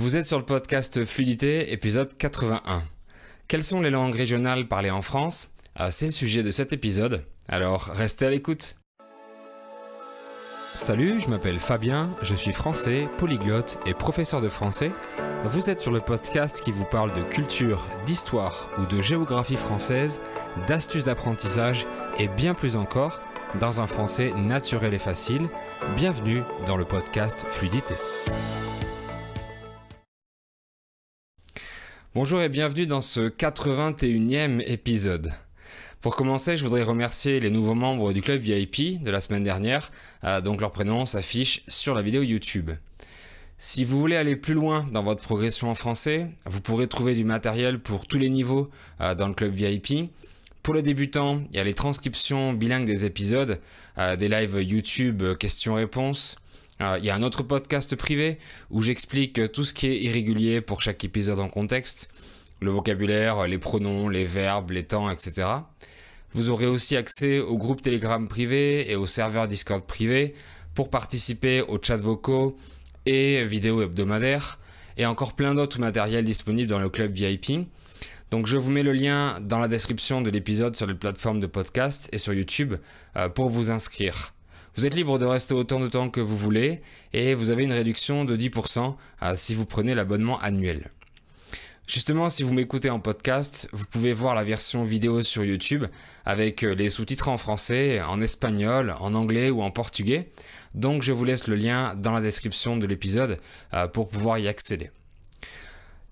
Vous êtes sur le podcast Fluidité, épisode 81. Quelles sont les langues régionales parlées en France ah, C'est le sujet de cet épisode, alors restez à l'écoute. Salut, je m'appelle Fabien, je suis français, polyglotte et professeur de français. Vous êtes sur le podcast qui vous parle de culture, d'histoire ou de géographie française, d'astuces d'apprentissage et bien plus encore dans un français naturel et facile. Bienvenue dans le podcast Fluidité. Bonjour et bienvenue dans ce 81e épisode. Pour commencer, je voudrais remercier les nouveaux membres du club VIP de la semaine dernière, euh, donc leur prénom s'affiche sur la vidéo YouTube. Si vous voulez aller plus loin dans votre progression en français, vous pourrez trouver du matériel pour tous les niveaux euh, dans le club VIP. Pour les débutants, il y a les transcriptions bilingues des épisodes, euh, des lives YouTube questions-réponses, il y a un autre podcast privé où j'explique euh, tout ce qui est irrégulier pour chaque épisode en contexte, le vocabulaire, euh, les pronoms, les verbes, les temps, etc. Vous aurez aussi accès au groupe Telegram privé et au serveur Discord privé pour participer aux chats vocaux et vidéos hebdomadaires et encore plein d'autres matériels disponibles dans le club VIP. Donc je vous mets le lien dans la description de l'épisode sur les plateformes de podcast et sur YouTube euh, pour vous inscrire. Vous êtes libre de rester autant de temps que vous voulez et vous avez une réduction de 10% euh, si vous prenez l'abonnement annuel. Justement, si vous m'écoutez en podcast, vous pouvez voir la version vidéo sur YouTube avec euh, les sous-titres en français, en espagnol, en anglais ou en portugais. Donc je vous laisse le lien dans la description de l'épisode euh, pour pouvoir y accéder.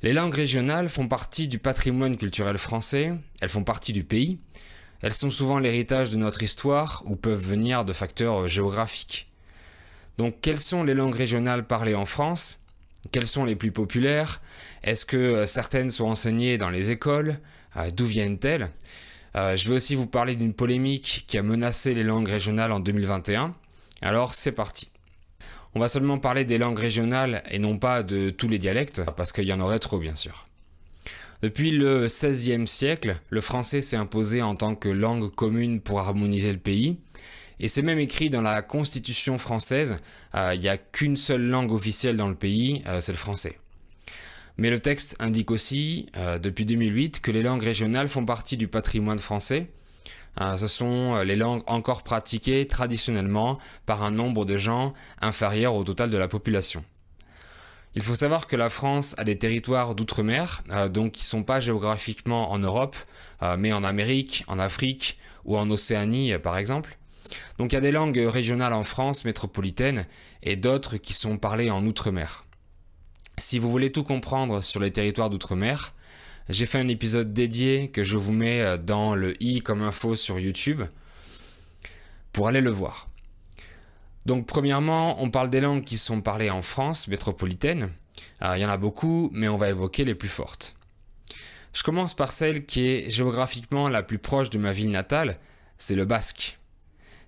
Les langues régionales font partie du patrimoine culturel français, elles font partie du pays, elles sont souvent l'héritage de notre histoire ou peuvent venir de facteurs géographiques. Donc quelles sont les langues régionales parlées en France Quelles sont les plus populaires Est-ce que euh, certaines sont enseignées dans les écoles euh, D'où viennent-elles euh, Je vais aussi vous parler d'une polémique qui a menacé les langues régionales en 2021. Alors c'est parti. On va seulement parler des langues régionales et non pas de tous les dialectes, parce qu'il y en aurait trop bien sûr. Depuis le XVIe siècle, le français s'est imposé en tant que langue commune pour harmoniser le pays, et c'est même écrit dans la Constitution française, euh, il n'y a qu'une seule langue officielle dans le pays, euh, c'est le français. Mais le texte indique aussi, euh, depuis 2008, que les langues régionales font partie du patrimoine français. ce sont les langues encore pratiquées traditionnellement par un nombre de gens inférieur au total de la population. Il faut savoir que la France a des territoires d'outre-mer, euh, donc qui ne sont pas géographiquement en Europe, euh, mais en Amérique, en Afrique ou en Océanie euh, par exemple. Donc il y a des langues régionales en France métropolitaine et d'autres qui sont parlées en Outre-mer. Si vous voulez tout comprendre sur les territoires d'outre-mer, j'ai fait un épisode dédié que je vous mets dans le i comme info sur YouTube pour aller le voir. Donc premièrement, on parle des langues qui sont parlées en France métropolitaine. il y en a beaucoup, mais on va évoquer les plus fortes. Je commence par celle qui est géographiquement la plus proche de ma ville natale, c'est le basque.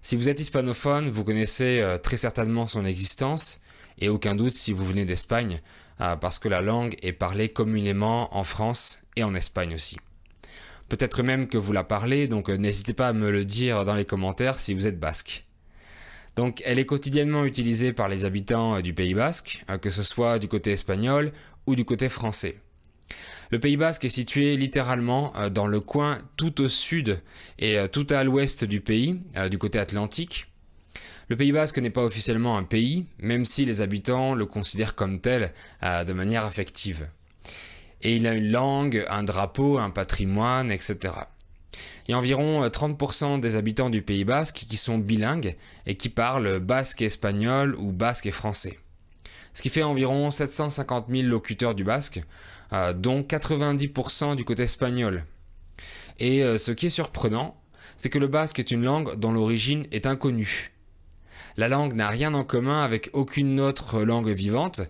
Si vous êtes hispanophone, vous connaissez euh, très certainement son existence, et aucun doute si vous venez d'Espagne, euh, parce que la langue est parlée communément en France et en Espagne aussi. Peut-être même que vous la parlez, donc euh, n'hésitez pas à me le dire dans les commentaires si vous êtes basque. Donc elle est quotidiennement utilisée par les habitants euh, du Pays basque, euh, que ce soit du côté espagnol ou du côté français. Le Pays basque est situé littéralement euh, dans le coin tout au sud et tout à l'ouest du pays, du côté atlantique. Le Pays basque n'est pas officiellement un pays, même si les habitants le considèrent comme tel de manière affective. Et il a une langue, un drapeau, un patrimoine, etc. Il y a environ 30% euh, des habitants du Pays basque qui sont bilingues et qui parlent basque et espagnol ou basque et français. Ce qui fait environ 750 000 locuteurs du basque, euh, dont 90% du côté espagnol. Et euh, ce qui est surprenant, c'est que le basque est une langue dont l'origine est inconnue. La langue n'a rien en commun avec aucune autre langue vivante,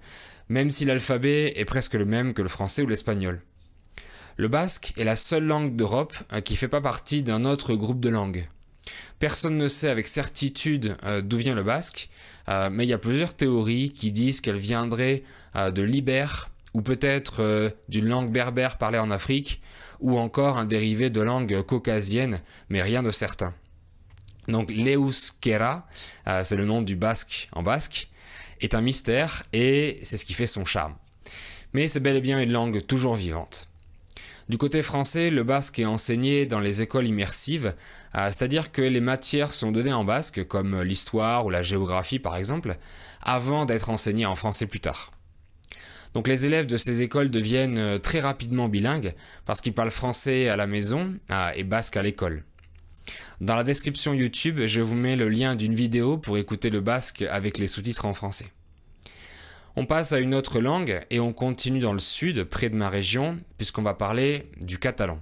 même si l'alphabet est presque le même que le français ou l'espagnol. Le basque est la seule langue d'Europe euh, qui ne fait pas partie d'un autre groupe de langues. Personne ne sait avec certitude euh, d'où vient le basque, euh, mais il y a plusieurs théories qui disent qu'elle viendrait de l'Iber, ou peut-être d'une langue berbère parlée en Afrique, ou encore un dérivé de langue caucasienne, mais rien de certain. Donc l'euskera, c'est le nom du basque en basque, est un mystère et c'est ce qui fait son charme. Mais c'est bel et bien une langue toujours vivante. Du côté français, le basque est enseigné dans les écoles immersives, euh, c'est-à-dire que les matières sont données en basque, comme l'histoire ou la géographie par exemple, avant d'être enseignées en français plus tard. Donc les élèves de ces écoles deviennent euh, très rapidement bilingues parce qu'ils parlent français à la maison euh, et basque à l'école. Dans la description YouTube, je vous mets le lien d'une vidéo pour écouter le basque avec les sous-titres en français. On passe à une autre langue et on continue dans le sud, près de ma région, puisqu'on va parler du catalan.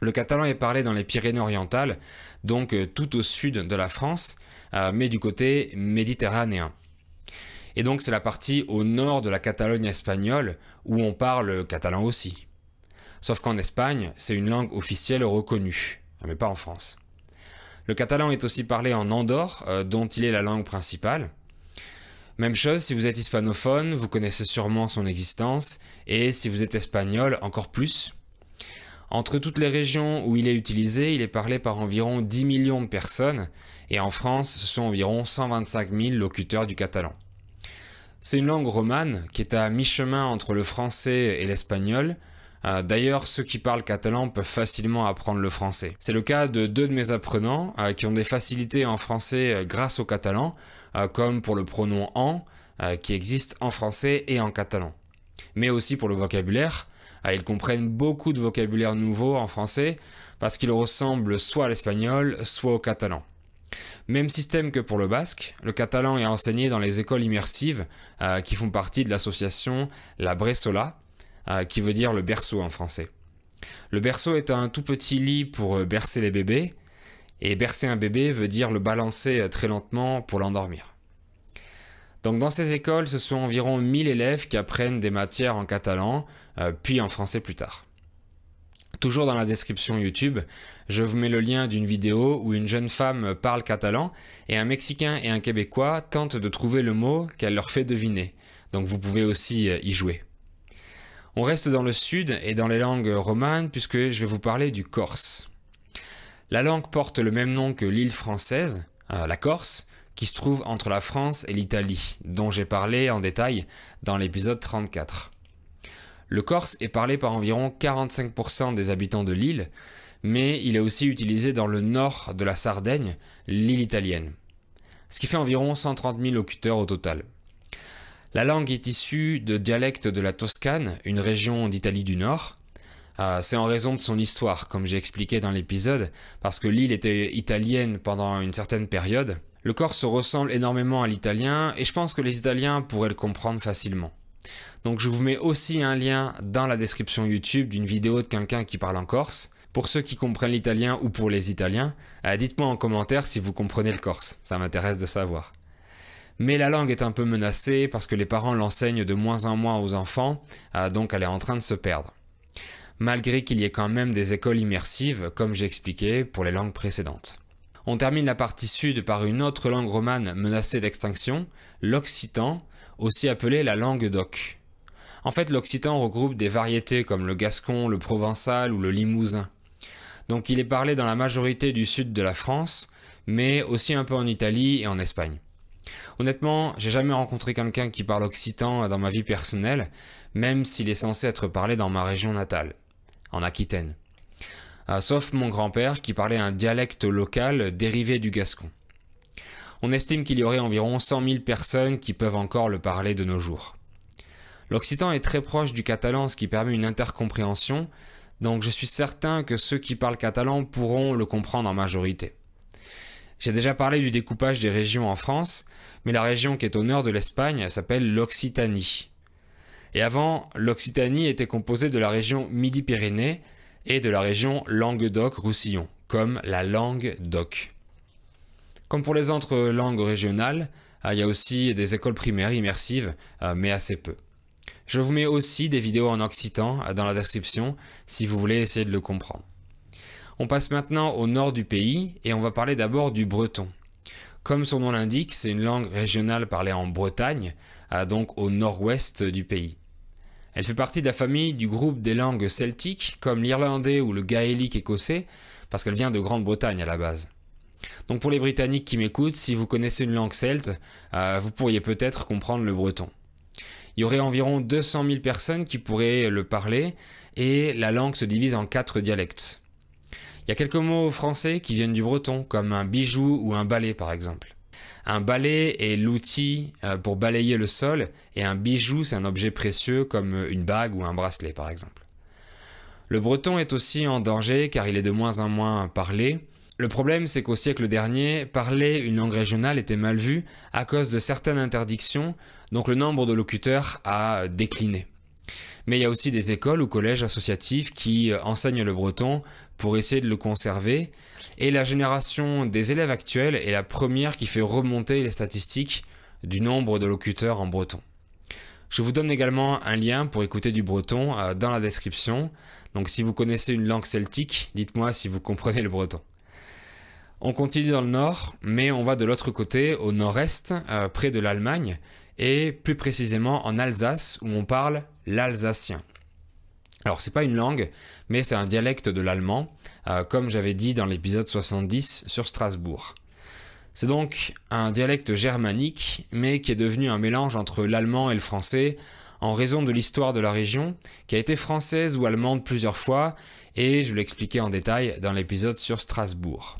Le catalan est parlé dans les Pyrénées-Orientales, donc euh, tout au sud de la France, euh, mais du côté méditerranéen. Et donc c'est la partie au nord de la Catalogne espagnole où on parle catalan aussi. Sauf qu'en Espagne, c'est une langue officielle reconnue, mais pas en France. Le catalan est aussi parlé en Andorre, euh, dont il est la langue principale. Même chose si vous êtes hispanophone, vous connaissez sûrement son existence, et si vous êtes espagnol, encore plus. Entre toutes les régions où il est utilisé, il est parlé par environ 10 millions de personnes, et en France, ce sont environ 125 000 locuteurs du catalan. C'est une langue romane qui est à mi-chemin entre le français et l'espagnol. Euh, d'ailleurs, ceux qui parlent catalan peuvent facilement apprendre le français. C'est le cas de deux de mes apprenants euh, qui ont des facilités en français euh, grâce au catalan, euh, comme pour le pronom en, euh, qui existe en français et en catalan. Mais aussi pour le vocabulaire, euh, ils comprennent beaucoup de vocabulaire nouveau en français parce qu'il ressemble soit à l'espagnol, soit au catalan. Même système que pour le basque, le catalan est enseigné dans les écoles immersives qui font partie de l'association La Bressola, qui veut dire le berceau en français. Le berceau est un tout petit lit pour bercer les bébés, et bercer un bébé veut dire le balancer euh, très lentement pour l'endormir. Donc dans ces écoles, ce sont environ 1000 élèves qui apprennent des matières en catalan, euh, puis en français plus tard. Toujours dans la description YouTube, je vous mets le lien d'une vidéo où une jeune femme parle catalan et un Mexicain et un Québécois tentent de trouver le mot qu'elle leur fait deviner. Donc vous pouvez aussi euh, y jouer. On reste dans le sud et dans les langues romanes puisque je vais vous parler du corse. La langue porte le même nom que l'île française, euh, la Corse, qui se trouve entre la France et l'Italie, dont j'ai parlé en détail dans l'épisode 34. Le corse est parlé par environ 45% des habitants de l'île, mais il est aussi utilisé dans le nord de la Sardaigne, l'île italienne, ce qui fait environ 130 000 locuteurs au total. La langue est issue de dialectes de la Toscane, une région d'Italie du Nord, euh, c'est en raison de son histoire, comme j'ai expliqué dans l'épisode, parce que l'île était italienne pendant une certaine période. Le corse ressemble énormément à l'italien, et je pense que les Italiens pourraient le comprendre facilement. Donc je vous mets aussi un lien dans la description YouTube d'une vidéo de quelqu'un qui parle en corse. Pour ceux qui comprennent l'italien ou pour les Italiens, euh, dites-moi en commentaire si vous comprenez le corse, ça m'intéresse de savoir. Mais la langue est un peu menacée parce que les parents l'enseignent de moins en moins aux enfants, euh, donc elle est en train de se perdre malgré qu'il y ait quand même des écoles immersives, comme j'ai expliqué pour les langues précédentes. On termine la partie sud par une autre langue romane menacée d'extinction, l'occitan, aussi appelée la langue d'oc. En fait, l'occitan regroupe des variétés comme le gascon, le provençal ou le limousin. Donc il est parlé dans la majorité du sud de la France, mais aussi un peu en Italie et en Espagne. Honnêtement, j'ai jamais rencontré quelqu'un qui parle occitan dans ma vie personnelle, même s'il est censé être parlé dans ma région natale en Aquitaine. Ah, sauf mon grand-père qui parlait un dialecte local dérivé du gascon. On estime qu'il y aurait environ 100 000 personnes qui peuvent encore le parler de nos jours. L'occitan est très proche du catalan, ce qui permet une intercompréhension, donc je suis certain que ceux qui parlent catalan pourront le comprendre en majorité. J'ai déjà parlé du découpage des régions en France, mais la région qui est au nord de l'Espagne s'appelle l'Occitanie. Et avant, l'Occitanie était composée de la région Midi-Pyrénées et de la région Languedoc-Roussillon, comme la langue d'Oc. Comme pour les autres langues régionales, ah, il y a aussi des écoles primaires immersives, ah, mais assez peu. Je vous mets aussi des vidéos en occitan ah, dans la description si vous voulez essayer de le comprendre. On passe maintenant au nord du pays et on va parler d'abord du breton. Comme son nom l'indique, c'est une langue régionale parlée en Bretagne, donc au nord-ouest du pays. Elle fait partie de la famille du groupe des langues celtiques, comme l'irlandais ou le gaélique écossais, parce qu'elle vient de Grande-Bretagne à la base. Donc pour les Britanniques qui m'écoutent, si vous connaissez une langue celte, euh, vous pourriez peut-être comprendre le breton. Il y aurait environ 200 000 personnes qui pourraient le parler, et la langue se divise en quatre dialectes. Il y a quelques mots français qui viennent du breton, comme un bijou ou un balai par exemple. Un balai est l'outil euh, pour balayer le sol et un bijou, c'est un objet précieux comme euh, une bague ou un bracelet par exemple. Le breton est aussi en danger car il est de moins en moins parlé. Le problème c'est qu'au siècle dernier, parler une langue régionale était mal vu à cause de certaines interdictions, donc le nombre de locuteurs a euh, décliné. Mais il y a aussi des écoles ou collèges associatifs qui euh, enseignent le breton pour essayer de le conserver. Et la génération des élèves actuels est la première qui fait remonter les statistiques du nombre de locuteurs en breton. Je vous donne également un lien pour écouter du breton euh, dans la description. Donc si vous connaissez une langue celtique, dites-moi si vous comprenez le breton. On continue dans le nord, mais on va de l'autre côté, au nord-est, euh, près de l'Allemagne, et plus précisément en Alsace, où on parle l'alsacien. Alors c'est pas une langue, mais c'est un dialecte de l'allemand, euh, comme j'avais dit dans l'épisode 70 sur Strasbourg. C'est donc un dialecte germanique, mais qui est devenu un mélange entre l'allemand et le français, en raison de l'histoire de la région, qui a été française ou allemande plusieurs fois, et je l'expliquais en détail dans l'épisode sur Strasbourg.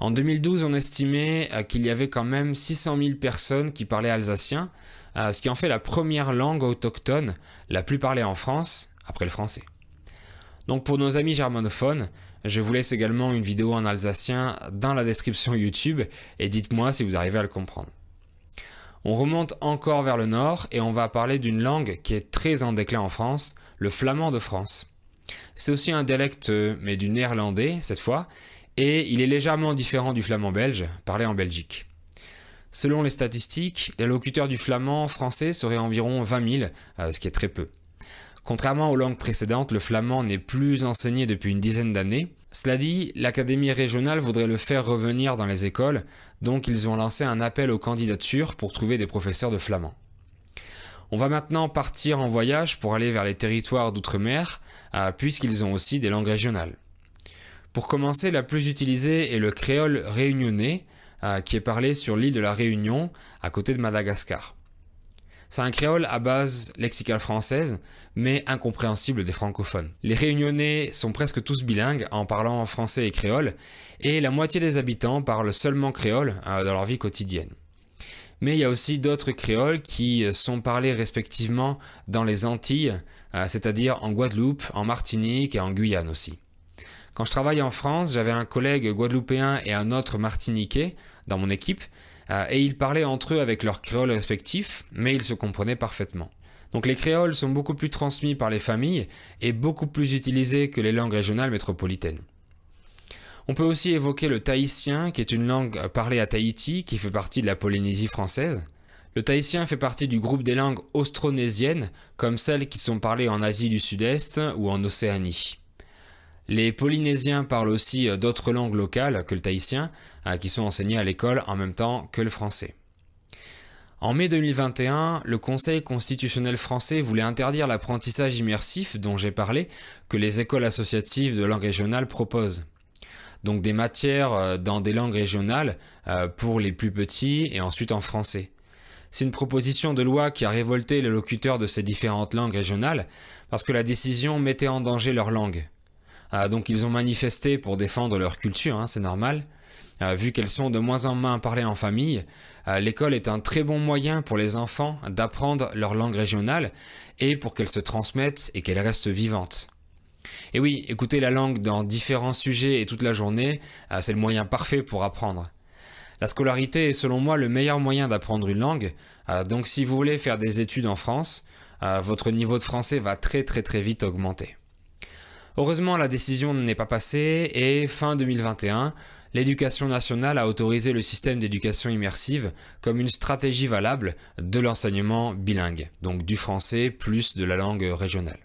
En 2012, on estimait euh, qu'il y avait quand même 600 000 personnes qui parlaient alsacien, euh, ce qui en fait la première langue autochtone la plus parlée en France, après le français. Donc pour nos amis germanophones, je vous laisse également une vidéo en alsacien dans la description YouTube et dites-moi si vous arrivez à le comprendre. On remonte encore vers le nord et on va parler d'une langue qui est très en déclin en France, le flamand de France. C'est aussi un dialecte, euh, mais du néerlandais cette fois, et il est légèrement différent du flamand belge, parlé en Belgique. Selon les statistiques, les locuteurs du flamand français seraient environ 20 000, euh, ce qui est très peu. Contrairement aux langues précédentes, le flamand n'est plus enseigné depuis une dizaine d'années. Cela dit, l'Académie régionale voudrait le faire revenir dans les écoles, donc ils ont lancé un appel aux candidatures pour trouver des professeurs de flamand. On va maintenant partir en voyage pour aller vers les territoires d'outre-mer, euh, puisqu'ils ont aussi des langues régionales. Pour commencer, la plus utilisée est le créole réunionnais, euh, qui est parlé sur l'île de la Réunion, à côté de Madagascar. C'est un créole à base lexicale française, mais incompréhensible des francophones. Les réunionnais sont presque tous bilingues en parlant français et créole, et la moitié des habitants parlent seulement créole euh, dans leur vie quotidienne. Mais il y a aussi d'autres créoles qui sont parlés respectivement dans les Antilles, euh, c'est-à-dire en Guadeloupe, en Martinique et en Guyane aussi. Quand je travaillais en France, j'avais un collègue guadeloupéen et un autre martiniquais dans mon équipe, euh, et ils parlaient entre eux avec leurs créoles respectifs, mais ils se comprenaient parfaitement. Donc les créoles sont beaucoup plus transmis par les familles et beaucoup plus utilisés que les langues régionales métropolitaines. On peut aussi évoquer le tahitien, qui est une langue parlée à Tahiti, qui fait partie de la Polynésie française. Le tahitien fait partie du groupe des langues austronésiennes, comme celles qui sont parlées en Asie du Sud-Est ou en Océanie. Les Polynésiens parlent aussi euh, d'autres langues locales que le tahitien, euh, qui sont enseignées à l'école en même temps que le français. En mai 2021, le Conseil constitutionnel français voulait interdire l'apprentissage immersif dont j'ai parlé, que les écoles associatives de langue régionale proposent. Donc des matières euh, dans des langues régionales pour les plus petits et ensuite en français. C'est une proposition de loi qui a révolté les locuteurs de ces différentes langues régionales parce que la décision mettait en danger leur langue. Ah, donc ils ont manifesté pour défendre leur culture, hein, c'est normal. Ah, vu qu'elles sont de moins en moins parlées en famille, ah, l'école est un très bon moyen pour les enfants d'apprendre leur langue régionale et pour qu'elle se transmette et qu'elle reste vivante. Et oui, écouter la langue dans différents sujets et toute la journée, c'est le moyen parfait pour apprendre. La scolarité est selon moi le meilleur moyen d'apprendre une langue, donc si vous voulez faire des études en France, votre niveau de français va très très très vite augmenter. Heureusement, la décision n'est pas passée et fin 2021, l'éducation nationale a autorisé le système d'éducation immersive comme une stratégie valable de l'enseignement bilingue, donc du français plus de la langue régionale.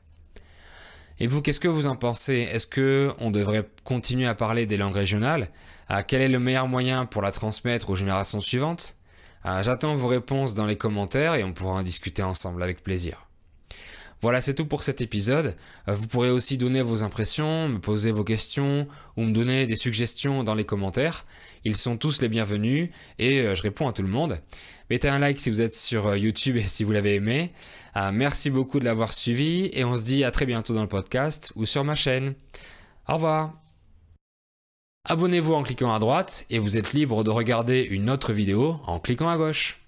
Et vous, qu'est-ce que vous en pensez Est-ce que on devrait continuer à parler des langues régionales À ah, Quel est le meilleur moyen pour la transmettre aux générations suivantes ah, J'attends vos réponses dans les commentaires et on pourra en discuter ensemble avec plaisir. Voilà, c'est tout pour cet épisode. Euh, vous pourrez aussi donner vos impressions, me poser vos questions ou me donner des suggestions dans les commentaires. Ils sont tous les bienvenus et euh, je réponds à tout le monde. Mettez un like si vous êtes sur euh, YouTube et si vous l'avez aimé. Merci beaucoup de l'avoir suivi et on se dit à très bientôt dans le podcast ou sur ma chaîne. Au revoir. Abonnez-vous en cliquant à droite et vous êtes libre de regarder une autre vidéo en cliquant à gauche.